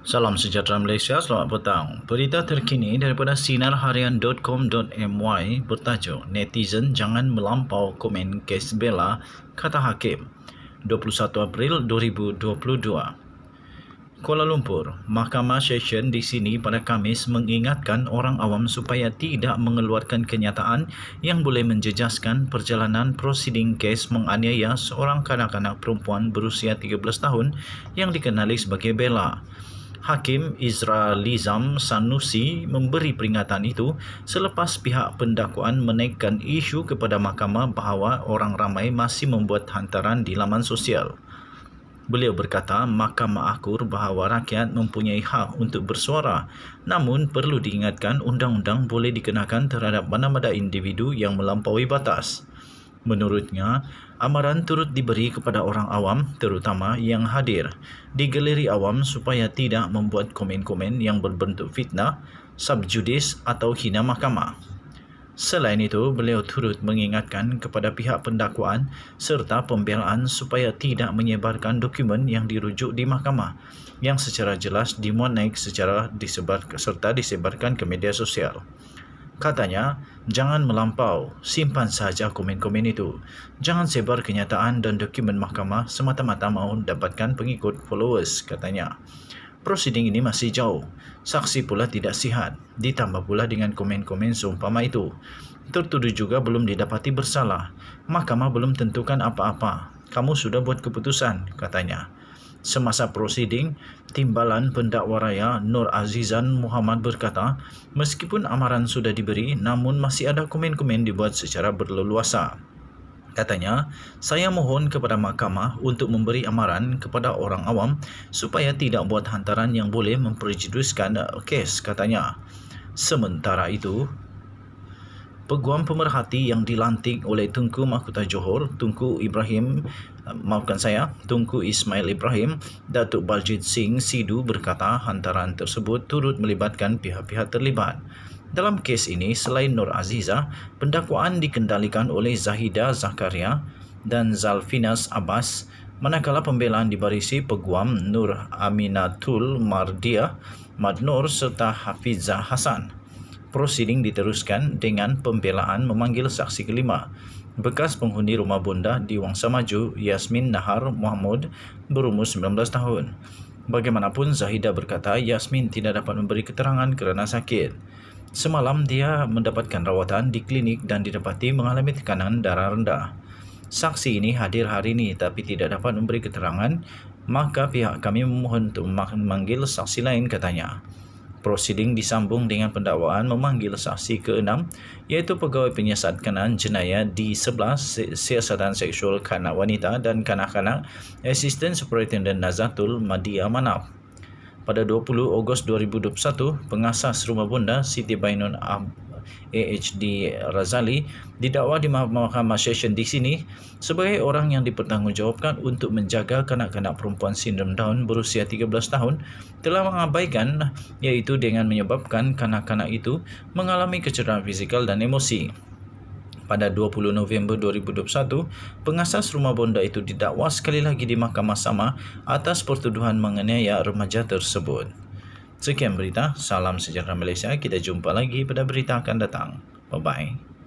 Salam sejahtera Malaysia, selamat petang. Berita terkini daripada sinarharian.com.my bertajuk Netizen jangan melampau komen kes bela, kata hakim. 21 April 2022 Kuala Lumpur, Mahkamah Session di sini pada Kamis mengingatkan orang awam supaya tidak mengeluarkan kenyataan yang boleh menjejaskan perjalanan prosiding kes menganiaya seorang kanak-kanak perempuan berusia 13 tahun yang dikenali sebagai Bella. Hakim Izra Lizam Sanusi memberi peringatan itu selepas pihak pendakwaan menaikkan isu kepada mahkamah bahawa orang ramai masih membuat hantaran di laman sosial. Beliau berkata mahkamah akur bahawa rakyat mempunyai hak untuk bersuara namun perlu diingatkan undang-undang boleh dikenakan terhadap mana-mana individu yang melampaui batas. Menurutnya, amaran turut diberi kepada orang awam terutama yang hadir di galeri awam supaya tidak membuat komen-komen yang berbentuk fitnah, subjudis atau hina mahkamah. Selain itu, beliau turut mengingatkan kepada pihak pendakwaan serta pembelaan supaya tidak menyebarkan dokumen yang dirujuk di mahkamah yang secara jelas dimuat naik secara disebar, serta disebarkan ke media sosial. Katanya, jangan melampau, simpan sahaja komen-komen itu. Jangan sebar kenyataan dan dokumen mahkamah semata-mata mahu dapatkan pengikut followers, katanya. Proseding ini masih jauh. Saksi pula tidak sihat, ditambah pula dengan komen-komen seumpama itu. Tertuduh juga belum didapati bersalah. Mahkamah belum tentukan apa-apa. Kamu sudah buat keputusan, katanya. Semasa prosiding, timbalan pendakwa raya Nur Azizan Muhammad berkata, meskipun amaran sudah diberi, namun masih ada komen-komen dibuat secara berleluasa. Katanya, saya mohon kepada mahkamah untuk memberi amaran kepada orang awam supaya tidak buat hantaran yang boleh memperjuduskan uh, kes, katanya. Sementara itu, Peguam Pemerhati yang dilantik oleh Tunku Mahkota Johor, Tunku Ibrahim, eh, maafkan saya, Tunku Ismail Ibrahim, Datuk Baljit Singh Sidu berkata hantaran tersebut turut melibatkan pihak-pihak terlibat. Dalam kes ini, selain Nur Aziza, pendakwaan dikendalikan oleh Zahida Zakaria dan Zalfinas Abbas manakala pembelaan dibarisi Peguam Nur Aminatul Mardiah Madnur serta Hafizah Hasan prosiding diteruskan dengan pembelaan memanggil saksi kelima bekas penghuni rumah bunda di Wangsa Maju Yasmin Nahar Mahmud berumur 19 tahun. Bagaimanapun Zahida berkata Yasmin tidak dapat memberi keterangan kerana sakit. Semalam dia mendapatkan rawatan di klinik dan didapati mengalami tekanan darah rendah. Saksi ini hadir hari ini tapi tidak dapat memberi keterangan maka pihak kami memohon untuk memanggil saksi lain katanya. Prosiding disambung dengan pendakwaan memanggil saksi ke-6 iaitu pegawai penyiasat kenaan jenayah di sebelah siasatan seksual kanak wanita dan kanak-kanak Assistant Superintendent Nazatul Madia Manaf. Pada 20 Ogos 2021, pengasas rumah bunda Siti Bainun AHD Razali didakwa di Mahkamah Session di sini sebagai orang yang dipertanggungjawabkan untuk menjaga kanak-kanak perempuan sindrom Down berusia 13 tahun telah mengabaikan iaitu dengan menyebabkan kanak-kanak itu mengalami kecederaan fizikal dan emosi. Pada 20 November 2021, pengasas rumah bonda itu didakwa sekali lagi di mahkamah sama atas pertuduhan menganiaya remaja tersebut. Sekian berita, salam sejahtera Malaysia. Kita jumpa lagi pada berita akan datang. Bye-bye.